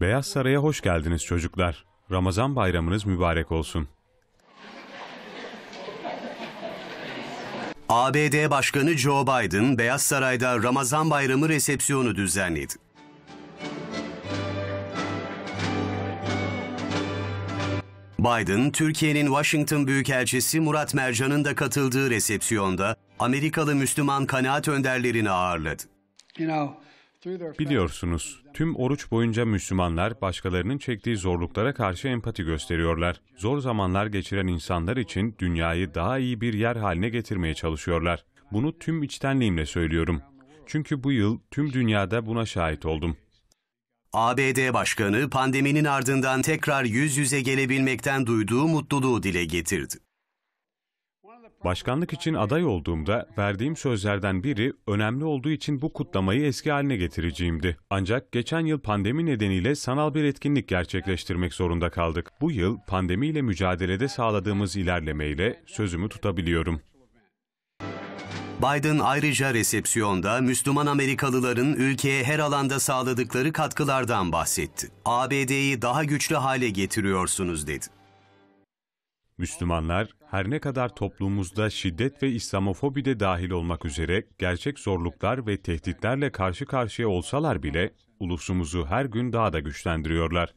Beyaz Saray'a hoş geldiniz çocuklar. Ramazan bayramınız mübarek olsun. ABD Başkanı Joe Biden, Beyaz Saray'da Ramazan Bayramı resepsiyonu düzenledi. Biden, Türkiye'nin Washington Büyükelçisi Murat Mercan'ın da katıldığı resepsiyonda Amerikalı Müslüman kanaat önderlerini ağırladı. You know, Biliyorsunuz, tüm oruç boyunca Müslümanlar başkalarının çektiği zorluklara karşı empati gösteriyorlar. Zor zamanlar geçiren insanlar için dünyayı daha iyi bir yer haline getirmeye çalışıyorlar. Bunu tüm içtenliğimle söylüyorum. Çünkü bu yıl tüm dünyada buna şahit oldum. ABD Başkanı pandeminin ardından tekrar yüz yüze gelebilmekten duyduğu mutluluğu dile getirdi. Başkanlık için aday olduğumda verdiğim sözlerden biri önemli olduğu için bu kutlamayı eski haline getireceğimdi. Ancak geçen yıl pandemi nedeniyle sanal bir etkinlik gerçekleştirmek zorunda kaldık. Bu yıl pandemiyle mücadelede sağladığımız ilerlemeyle sözümü tutabiliyorum. Biden ayrıca resepsiyonda Müslüman Amerikalıların ülkeye her alanda sağladıkları katkılardan bahsetti. ABD'yi daha güçlü hale getiriyorsunuz dedi. Müslümanlar her ne kadar toplumumuzda şiddet ve İslamofobi de dahil olmak üzere gerçek zorluklar ve tehditlerle karşı karşıya olsalar bile ulusumuzu her gün daha da güçlendiriyorlar.